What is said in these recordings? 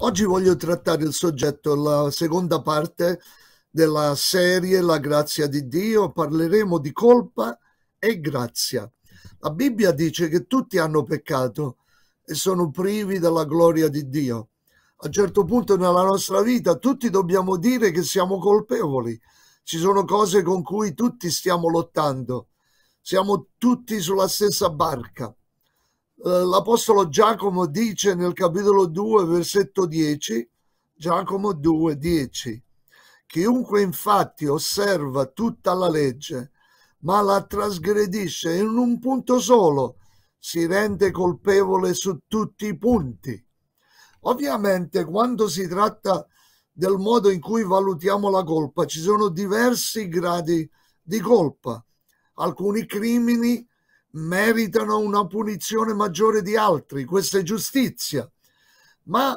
Oggi voglio trattare il soggetto, la seconda parte della serie La grazia di Dio. Parleremo di colpa e grazia. La Bibbia dice che tutti hanno peccato e sono privi della gloria di Dio. A un certo punto nella nostra vita tutti dobbiamo dire che siamo colpevoli. Ci sono cose con cui tutti stiamo lottando. Siamo tutti sulla stessa barca. Eh, l'Apostolo Giacomo dice nel capitolo 2, versetto 10, Giacomo 2, 10, chiunque infatti osserva tutta la legge, ma la trasgredisce in un punto solo, si rende colpevole su tutti i punti. Ovviamente quando si tratta del modo in cui valutiamo la colpa, ci sono diversi gradi di colpa. Alcuni crimini meritano una punizione maggiore di altri, questa è giustizia, ma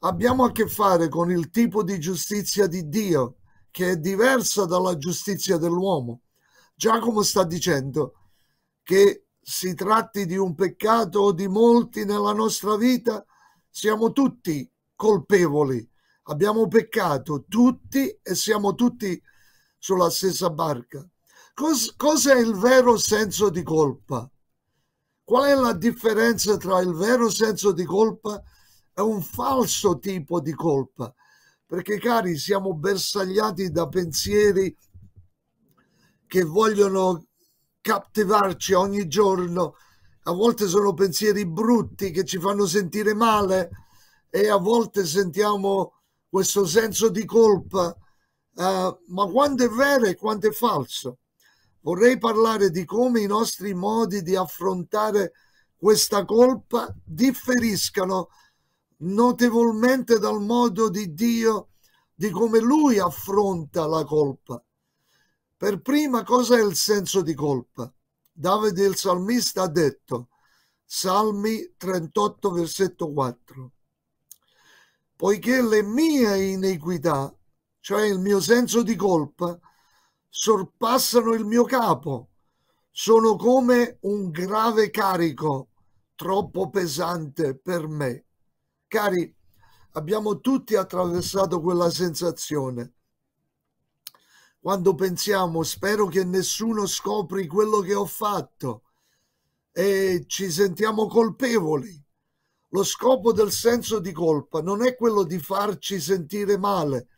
abbiamo a che fare con il tipo di giustizia di Dio che è diversa dalla giustizia dell'uomo. Giacomo sta dicendo che si tratti di un peccato o di molti nella nostra vita, siamo tutti colpevoli, abbiamo peccato tutti e siamo tutti sulla stessa barca. Cos, cos'è il vero senso di colpa? Qual è la differenza tra il vero senso di colpa e un falso tipo di colpa? Perché cari, siamo bersagliati da pensieri che vogliono cattivarci ogni giorno. A volte sono pensieri brutti che ci fanno sentire male e a volte sentiamo questo senso di colpa. Uh, ma quanto è vero e quanto è falso? vorrei parlare di come i nostri modi di affrontare questa colpa differiscano notevolmente dal modo di Dio di come lui affronta la colpa. Per prima cosa è il senso di colpa. Davide il salmista ha detto, Salmi 38 versetto 4, poiché le mie iniquità, cioè il mio senso di colpa, sorpassano il mio capo. Sono come un grave carico, troppo pesante per me. Cari, abbiamo tutti attraversato quella sensazione. Quando pensiamo, spero che nessuno scopri quello che ho fatto e ci sentiamo colpevoli. Lo scopo del senso di colpa non è quello di farci sentire male,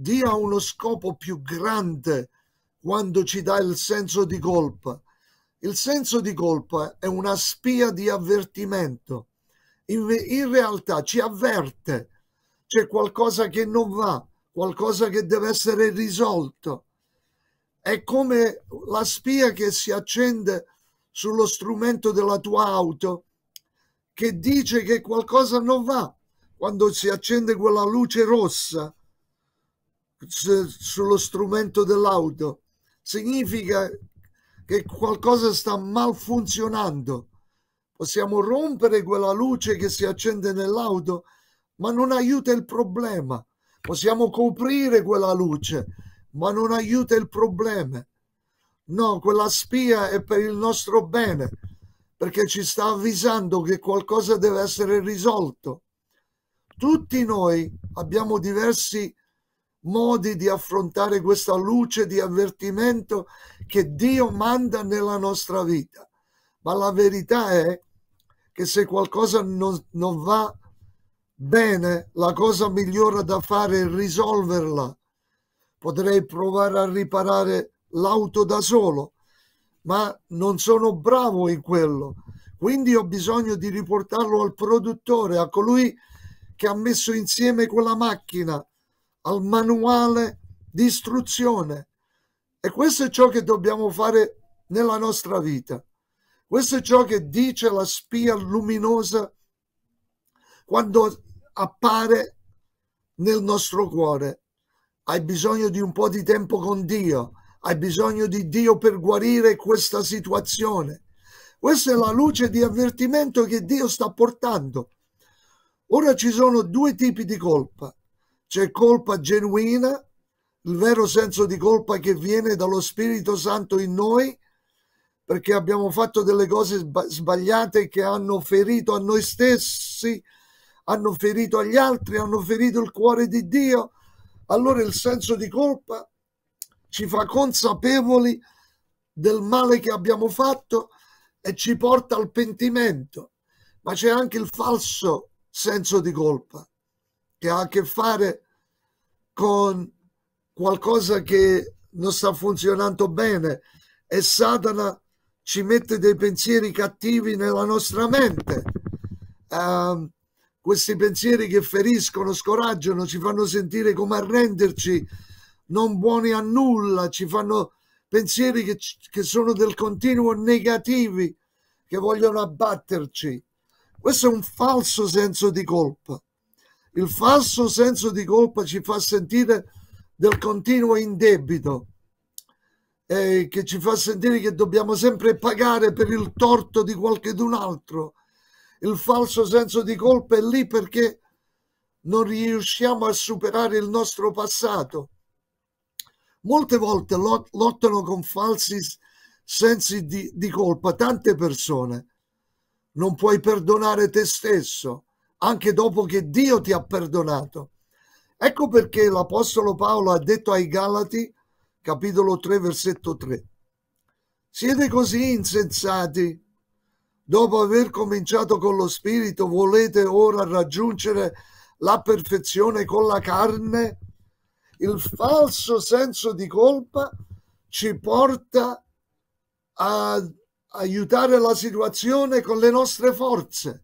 Dio ha uno scopo più grande quando ci dà il senso di colpa. Il senso di colpa è una spia di avvertimento. In, in realtà ci avverte, c'è qualcosa che non va, qualcosa che deve essere risolto. È come la spia che si accende sullo strumento della tua auto che dice che qualcosa non va. Quando si accende quella luce rossa, sullo strumento dell'auto significa che qualcosa sta malfunzionando possiamo rompere quella luce che si accende nell'auto ma non aiuta il problema possiamo coprire quella luce ma non aiuta il problema no quella spia è per il nostro bene perché ci sta avvisando che qualcosa deve essere risolto tutti noi abbiamo diversi modi di affrontare questa luce di avvertimento che Dio manda nella nostra vita. Ma la verità è che se qualcosa non, non va bene, la cosa migliore da fare è risolverla. Potrei provare a riparare l'auto da solo, ma non sono bravo in quello. Quindi ho bisogno di riportarlo al produttore, a colui che ha messo insieme quella macchina al manuale di istruzione. E questo è ciò che dobbiamo fare nella nostra vita. Questo è ciò che dice la spia luminosa quando appare nel nostro cuore. Hai bisogno di un po' di tempo con Dio, hai bisogno di Dio per guarire questa situazione. Questa è la luce di avvertimento che Dio sta portando. Ora ci sono due tipi di colpa c'è colpa genuina, il vero senso di colpa che viene dallo Spirito Santo in noi, perché abbiamo fatto delle cose sbagliate che hanno ferito a noi stessi, hanno ferito agli altri, hanno ferito il cuore di Dio. Allora il senso di colpa ci fa consapevoli del male che abbiamo fatto e ci porta al pentimento, ma c'è anche il falso senso di colpa che ha a che fare con qualcosa che non sta funzionando bene e Satana ci mette dei pensieri cattivi nella nostra mente. Uh, questi pensieri che feriscono, scoraggiano, ci fanno sentire come arrenderci, non buoni a nulla, ci fanno pensieri che, che sono del continuo negativi, che vogliono abbatterci. Questo è un falso senso di colpa. Il falso senso di colpa ci fa sentire del continuo indebito, eh, che ci fa sentire che dobbiamo sempre pagare per il torto di qualcun altro. Il falso senso di colpa è lì perché non riusciamo a superare il nostro passato. Molte volte lot lottano con falsi sensi di, di colpa tante persone. Non puoi perdonare te stesso anche dopo che Dio ti ha perdonato. Ecco perché l'Apostolo Paolo ha detto ai Galati, capitolo 3, versetto 3, siete così insensati, dopo aver cominciato con lo Spirito, volete ora raggiungere la perfezione con la carne? Il falso senso di colpa ci porta a aiutare la situazione con le nostre forze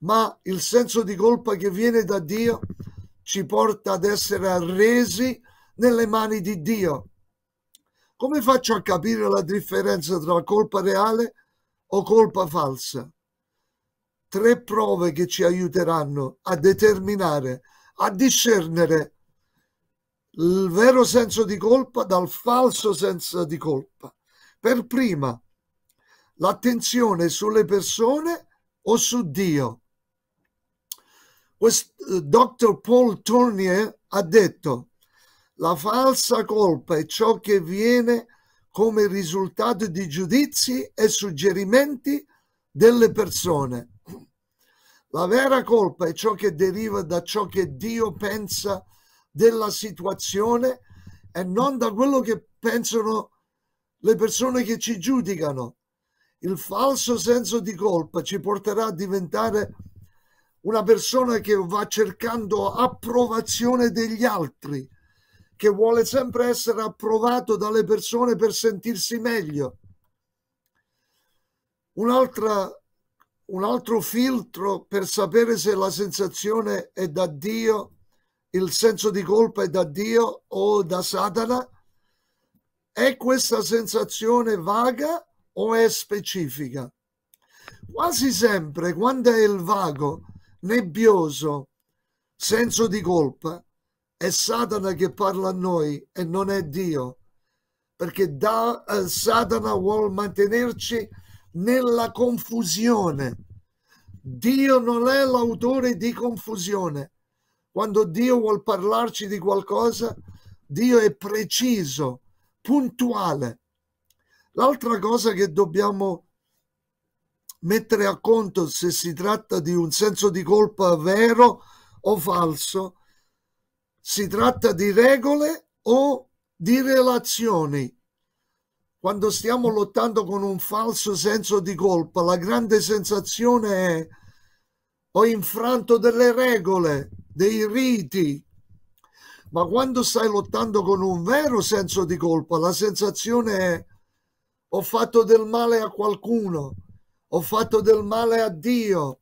ma il senso di colpa che viene da Dio ci porta ad essere arresi nelle mani di Dio. Come faccio a capire la differenza tra colpa reale o colpa falsa? Tre prove che ci aiuteranno a determinare, a discernere il vero senso di colpa dal falso senso di colpa. Per prima, l'attenzione sulle persone o su Dio questo, dottor Paul Tournier ha detto la falsa colpa è ciò che viene come risultato di giudizi e suggerimenti delle persone. La vera colpa è ciò che deriva da ciò che Dio pensa della situazione e non da quello che pensano le persone che ci giudicano. Il falso senso di colpa ci porterà a diventare una persona che va cercando approvazione degli altri, che vuole sempre essere approvato dalle persone per sentirsi meglio. Un'altra, un altro filtro per sapere se la sensazione è da Dio, il senso di colpa è da Dio o da Satana, è questa sensazione vaga o è specifica? Quasi sempre quando è il vago, nebbioso, senso di colpa, è Satana che parla a noi e non è Dio, perché da, eh, Satana vuole mantenerci nella confusione. Dio non è l'autore di confusione. Quando Dio vuol parlarci di qualcosa, Dio è preciso, puntuale. L'altra cosa che dobbiamo mettere a conto se si tratta di un senso di colpa vero o falso, si tratta di regole o di relazioni. Quando stiamo lottando con un falso senso di colpa, la grande sensazione è ho infranto delle regole, dei riti, ma quando stai lottando con un vero senso di colpa, la sensazione è ho fatto del male a qualcuno, ho fatto del male a Dio,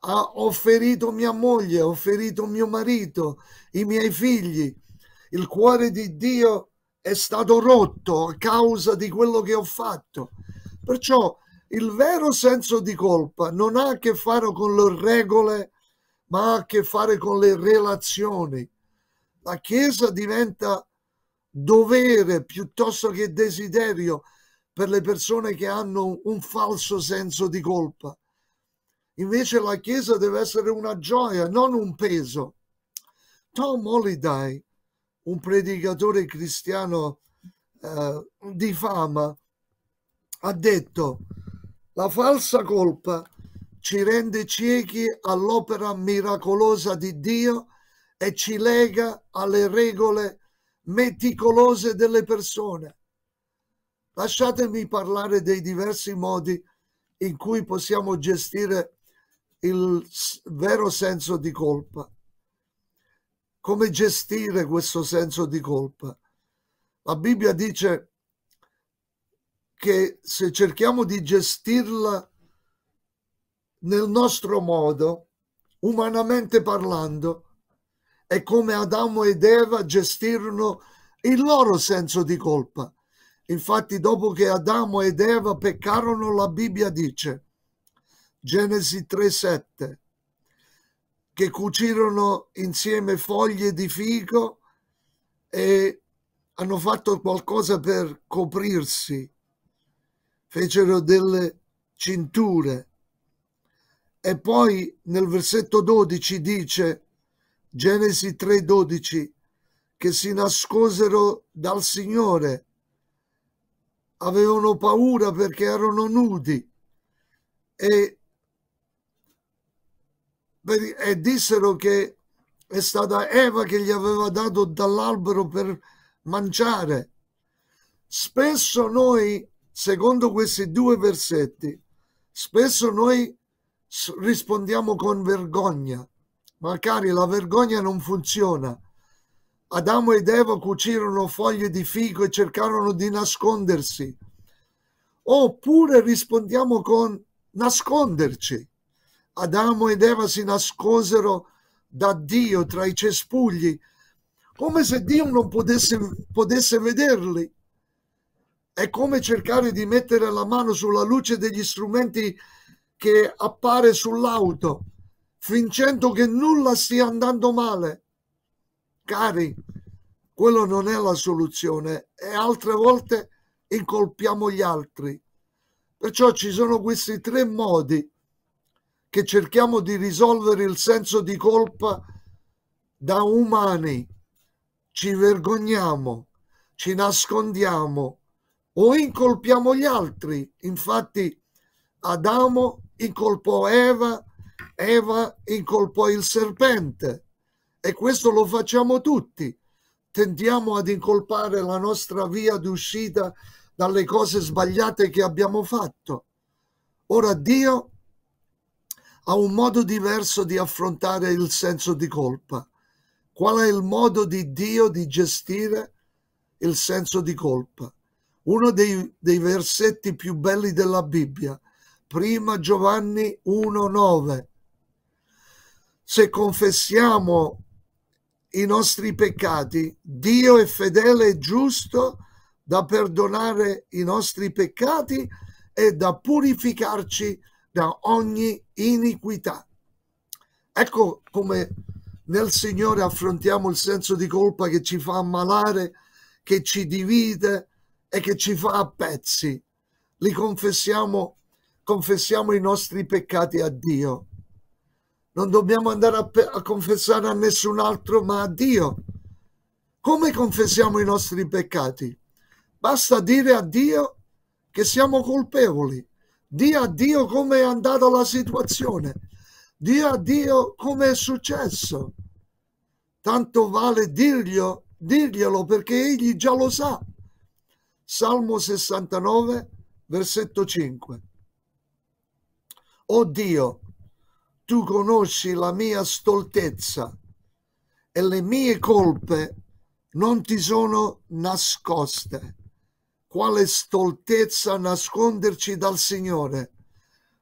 ho ferito mia moglie, ho ferito mio marito, i miei figli. Il cuore di Dio è stato rotto a causa di quello che ho fatto. Perciò il vero senso di colpa non ha a che fare con le regole, ma ha a che fare con le relazioni. La Chiesa diventa dovere piuttosto che desiderio per le persone che hanno un falso senso di colpa. Invece la Chiesa deve essere una gioia, non un peso. Tom Holiday, un predicatore cristiano eh, di fama, ha detto la falsa colpa ci rende ciechi all'opera miracolosa di Dio e ci lega alle regole meticolose delle persone. Lasciatemi parlare dei diversi modi in cui possiamo gestire il vero senso di colpa. Come gestire questo senso di colpa? La Bibbia dice che se cerchiamo di gestirla nel nostro modo, umanamente parlando, è come Adamo ed Eva gestirono il loro senso di colpa. Infatti dopo che Adamo ed Eva peccarono, la Bibbia dice, Genesi 3:7, che cucirono insieme foglie di fico e hanno fatto qualcosa per coprirsi, fecero delle cinture. E poi nel versetto 12 dice, Genesi 3:12, che si nascosero dal Signore avevano paura perché erano nudi e, e dissero che è stata Eva che gli aveva dato dall'albero per mangiare. Spesso noi, secondo questi due versetti, spesso noi rispondiamo con vergogna. Ma cari, la vergogna non funziona Adamo ed Eva cucirono foglie di fico e cercarono di nascondersi. Oppure rispondiamo con nasconderci. Adamo ed Eva si nascosero da Dio tra i cespugli, come se Dio non potesse, potesse vederli. È come cercare di mettere la mano sulla luce degli strumenti che appare sull'auto, fingendo che nulla stia andando male cari, quello non è la soluzione e altre volte incolpiamo gli altri. Perciò ci sono questi tre modi che cerchiamo di risolvere il senso di colpa da umani. Ci vergogniamo, ci nascondiamo o incolpiamo gli altri. Infatti Adamo incolpò Eva, Eva incolpò il serpente e questo lo facciamo tutti. Tendiamo ad incolpare la nostra via d'uscita dalle cose sbagliate che abbiamo fatto. Ora Dio ha un modo diverso di affrontare il senso di colpa. Qual è il modo di Dio di gestire il senso di colpa? Uno dei, dei versetti più belli della Bibbia, prima Giovanni 1,9. Se confessiamo i nostri peccati. Dio è fedele e giusto da perdonare i nostri peccati e da purificarci da ogni iniquità. Ecco come nel Signore affrontiamo il senso di colpa che ci fa ammalare, che ci divide e che ci fa a pezzi. Li confessiamo, confessiamo i nostri peccati a Dio non dobbiamo andare a, a confessare a nessun altro ma a Dio. Come confessiamo i nostri peccati? Basta dire a Dio che siamo colpevoli. Dì a Dio come è andata la situazione. Dì a Dio come è successo. Tanto vale dirglielo, dirglielo perché egli già lo sa. Salmo 69, versetto 5. O Dio, tu conosci la mia stoltezza e le mie colpe non ti sono nascoste. Quale stoltezza nasconderci dal Signore.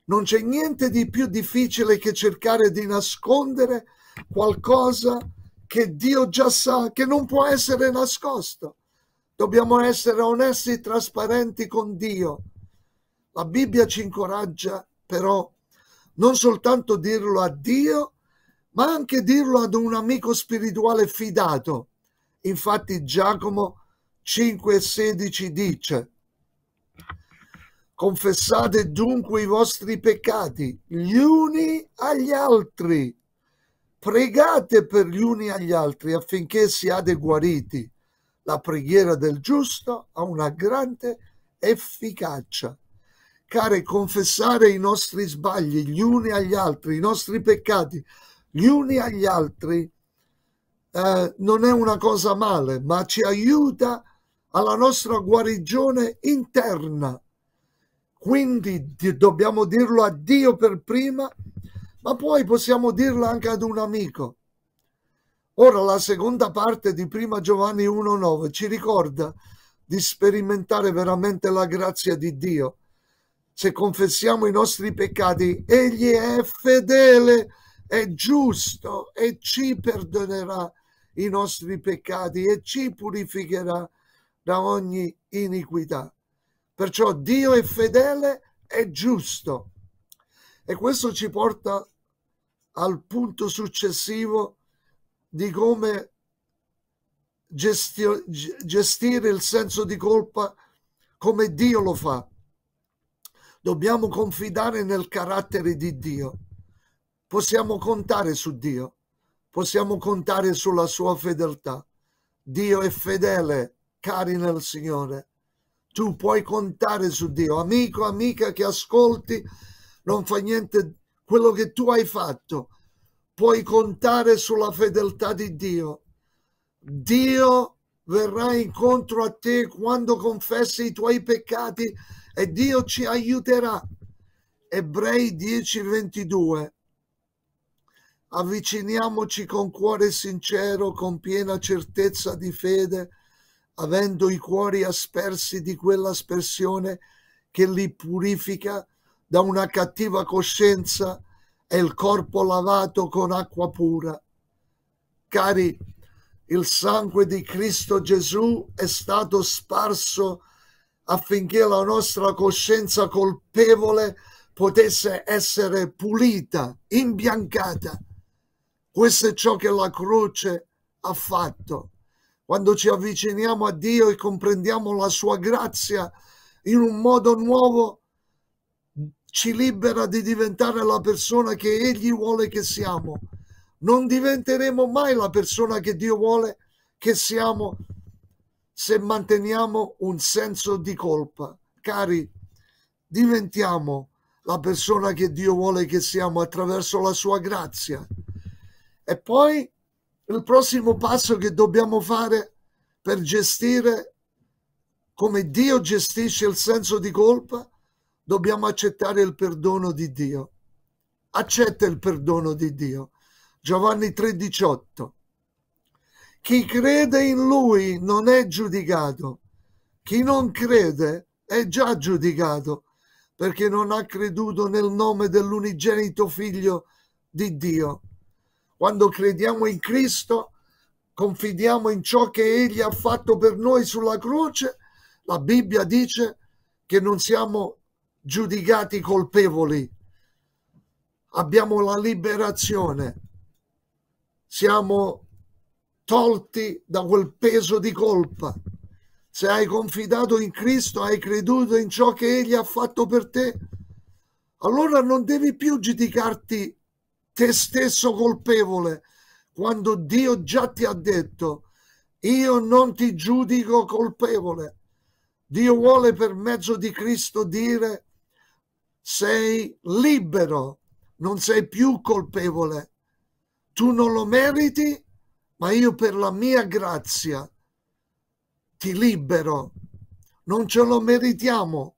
Non c'è niente di più difficile che cercare di nascondere qualcosa che Dio già sa che non può essere nascosto. Dobbiamo essere onesti e trasparenti con Dio. La Bibbia ci incoraggia però non soltanto dirlo a Dio, ma anche dirlo ad un amico spirituale fidato. Infatti Giacomo 5,16 dice, confessate dunque i vostri peccati gli uni agli altri, pregate per gli uni agli altri affinché siate guariti. La preghiera del giusto ha una grande efficacia care, confessare i nostri sbagli gli uni agli altri, i nostri peccati gli uni agli altri, eh, non è una cosa male, ma ci aiuta alla nostra guarigione interna. Quindi dobbiamo dirlo a Dio per prima, ma poi possiamo dirlo anche ad un amico. Ora la seconda parte di Prima Giovanni 1.9 ci ricorda di sperimentare veramente la grazia di Dio se confessiamo i nostri peccati, egli è fedele, è giusto e ci perdonerà i nostri peccati e ci purificherà da ogni iniquità. Perciò Dio è fedele e giusto. E questo ci porta al punto successivo di come gestire il senso di colpa come Dio lo fa. Dobbiamo confidare nel carattere di Dio. Possiamo contare su Dio, possiamo contare sulla sua fedeltà. Dio è fedele, cari nel Signore. Tu puoi contare su Dio. Amico, amica che ascolti, non fa niente quello che tu hai fatto. Puoi contare sulla fedeltà di Dio. Dio verrà incontro a te quando confessi i tuoi peccati e Dio ci aiuterà. Ebrei 10:22. Avviciniamoci con cuore sincero, con piena certezza di fede, avendo i cuori aspersi di quell'aspersione che li purifica da una cattiva coscienza e il corpo lavato con acqua pura. Cari, il sangue di Cristo Gesù è stato sparso affinché la nostra coscienza colpevole potesse essere pulita, imbiancata. Questo è ciò che la croce ha fatto. Quando ci avviciniamo a Dio e comprendiamo la sua grazia in un modo nuovo, ci libera di diventare la persona che Egli vuole che siamo. Non diventeremo mai la persona che Dio vuole che siamo se manteniamo un senso di colpa. Cari, diventiamo la persona che Dio vuole che siamo attraverso la sua grazia. E poi il prossimo passo che dobbiamo fare per gestire come Dio gestisce il senso di colpa, dobbiamo accettare il perdono di Dio. Accetta il perdono di Dio. Giovanni 3:18. Chi crede in lui non è giudicato, chi non crede è già giudicato, perché non ha creduto nel nome dell'unigenito figlio di Dio. Quando crediamo in Cristo, confidiamo in ciò che Egli ha fatto per noi sulla croce, la Bibbia dice che non siamo giudicati colpevoli, abbiamo la liberazione, siamo tolti da quel peso di colpa. Se hai confidato in Cristo, hai creduto in ciò che Egli ha fatto per te, allora non devi più giudicarti te stesso colpevole quando Dio già ti ha detto io non ti giudico colpevole. Dio vuole per mezzo di Cristo dire sei libero, non sei più colpevole. Tu non lo meriti, ma io per la mia grazia ti libero. Non ce lo meritiamo,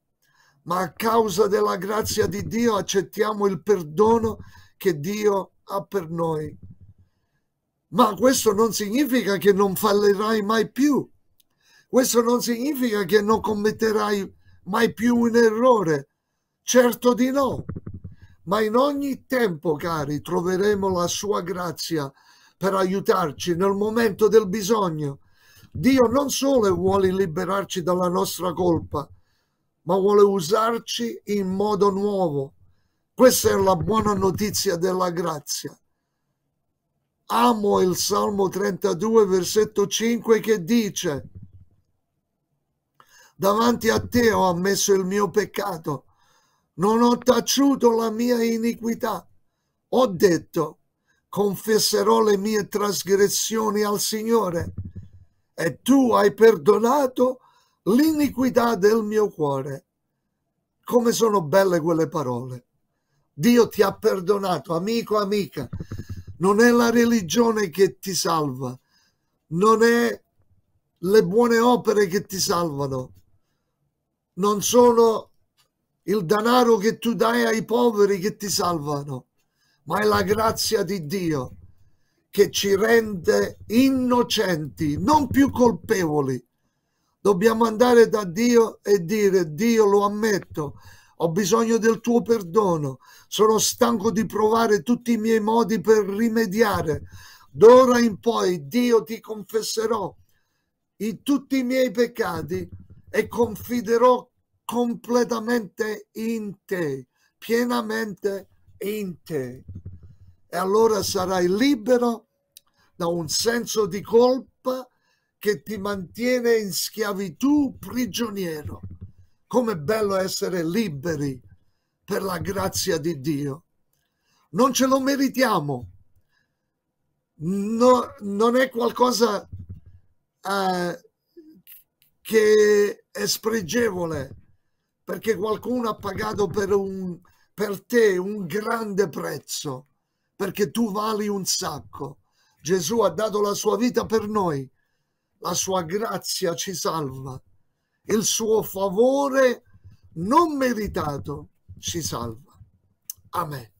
ma a causa della grazia di Dio accettiamo il perdono che Dio ha per noi. Ma questo non significa che non fallerai mai più. Questo non significa che non commetterai mai più un errore. Certo di no. Ma in ogni tempo, cari, troveremo la sua grazia per aiutarci nel momento del bisogno. Dio non solo vuole liberarci dalla nostra colpa, ma vuole usarci in modo nuovo. Questa è la buona notizia della grazia. Amo il Salmo 32, versetto 5 che dice, davanti a te ho ammesso il mio peccato, non ho taciuto la mia iniquità. Ho detto, confesserò le mie trasgressioni al Signore e tu hai perdonato l'iniquità del mio cuore. Come sono belle quelle parole. Dio ti ha perdonato, amico, amica. Non è la religione che ti salva, non è le buone opere che ti salvano, non sono il denaro che tu dai ai poveri che ti salvano, ma è la grazia di Dio che ci rende innocenti, non più colpevoli. Dobbiamo andare da Dio e dire, Dio lo ammetto, ho bisogno del tuo perdono, sono stanco di provare tutti i miei modi per rimediare. D'ora in poi Dio ti confesserò i, tutti i miei peccati e confiderò completamente in te, pienamente in te in te e allora sarai libero da un senso di colpa che ti mantiene in schiavitù prigioniero. Com'è bello essere liberi per la grazia di Dio. Non ce lo meritiamo. No, non è qualcosa eh, che è spregevole perché qualcuno ha pagato per un, per te un grande prezzo, perché tu vali un sacco. Gesù ha dato la sua vita per noi, la sua grazia ci salva, il suo favore non meritato ci salva. Amen.